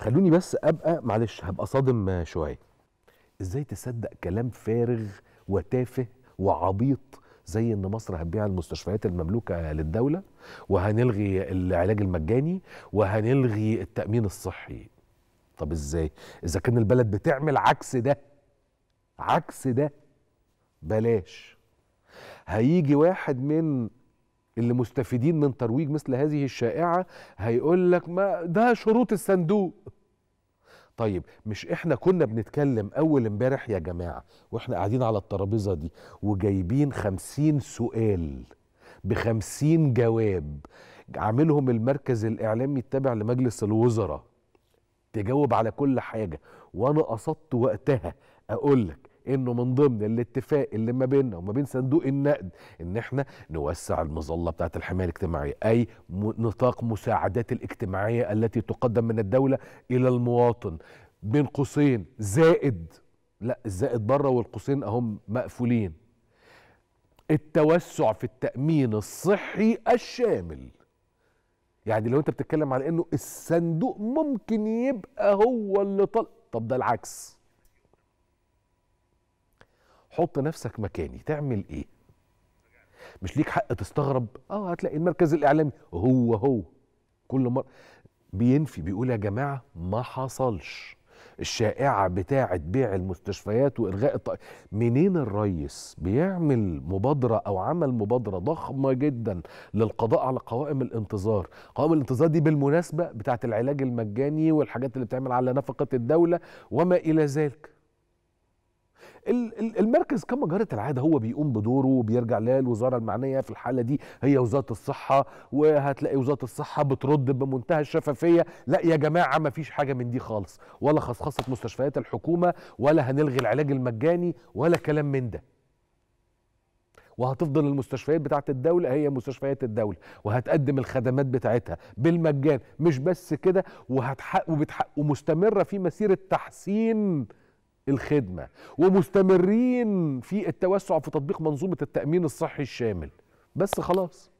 خلوني بس ابقى معلش هبقى صادم شويه ازاي تصدق كلام فارغ وتافه وعبيط زي ان مصر هتبيع المستشفيات المملوكه للدوله وهنلغي العلاج المجاني وهنلغي التامين الصحي طب ازاي اذا كان البلد بتعمل عكس ده عكس ده بلاش هيجي واحد من اللي مستفيدين من ترويج مثل هذه الشائعة هيقول لك ما ده شروط الصندوق طيب مش احنا كنا بنتكلم اول امبارح يا جماعة واحنا قاعدين على الترابيزة دي وجايبين خمسين سؤال بخمسين جواب عاملهم المركز الاعلامي التابع لمجلس الوزراء تجاوب على كل حاجة وانا قصدت وقتها اقول لك انه من ضمن الاتفاق اللي ما بيننا وما بين صندوق النقد ان احنا نوسع المظله بتاعه الحمايه الاجتماعيه اي نطاق مساعدات الاجتماعيه التي تقدم من الدوله الى المواطن بين قوسين زائد لا الزائد بره والقوسين اهم مقفولين التوسع في التامين الصحي الشامل يعني لو انت بتتكلم على انه الصندوق ممكن يبقى هو اللي طل طب ده العكس حط نفسك مكاني تعمل ايه مش ليك حق تستغرب اه هتلاقي المركز الاعلامي هو هو كل مره بينفي بيقول يا جماعه ما حصلش الشائعه بتاعه بيع المستشفيات والغاء الط... منين الريس بيعمل مبادره او عمل مبادره ضخمه جدا للقضاء على قوائم الانتظار قوائم الانتظار دي بالمناسبه بتاعه العلاج المجاني والحاجات اللي بتعمل على نفقه الدوله وما الى ذلك المركز كما جرت العاده هو بيقوم بدوره وبيرجع للوزاره المعنيه في الحاله دي هي وزاره الصحه وهتلاقي وزاره الصحه بترد بمنتهى الشفافيه لا يا جماعه ما فيش حاجه من دي خالص ولا خصخصه مستشفيات الحكومه ولا هنلغي العلاج المجاني ولا كلام من ده وهتفضل المستشفيات بتاعه الدوله هي مستشفيات الدوله وهتقدم الخدمات بتاعتها بالمجان مش بس كده وهتحقق وبتحقق ومستمره في مسيره تحسين الخدمه ومستمرين في التوسع في تطبيق منظومه التامين الصحي الشامل بس خلاص